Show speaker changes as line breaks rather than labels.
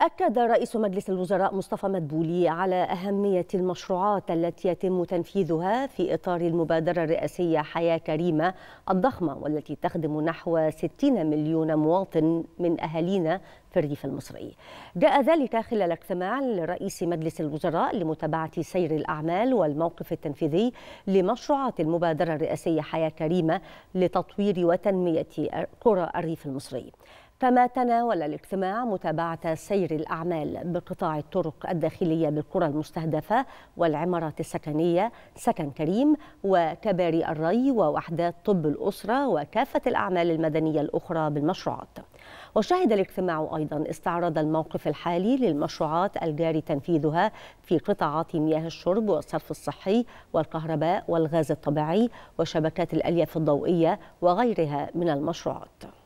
أكد رئيس مجلس الوزراء مصطفى مدبولي على أهمية المشروعات التي يتم تنفيذها في إطار المبادرة الرئاسية حياة كريمة الضخمة والتي تخدم نحو 60 مليون مواطن من أهالينا في الريف المصري جاء ذلك خلال اجتماع لرئيس مجلس الوزراء لمتابعة سير الأعمال والموقف التنفيذي لمشروعات المبادرة الرئاسية حياة كريمة لتطوير وتنمية قرى الريف المصري كما تناول الاجتماع متابعة سير الأعمال بقطاع الطرق الداخلية بالقرى المستهدفة والعمارات السكنية سكن كريم وكباري الري ووحدات طب الأسرة وكافة الأعمال المدنية الأخرى بالمشروعات وشهد الاجتماع أيضا استعراض الموقف الحالي للمشروعات الجاري تنفيذها في قطاعات مياه الشرب والصرف الصحي والكهرباء والغاز الطبيعي وشبكات الألياف الضوئية وغيرها من المشروعات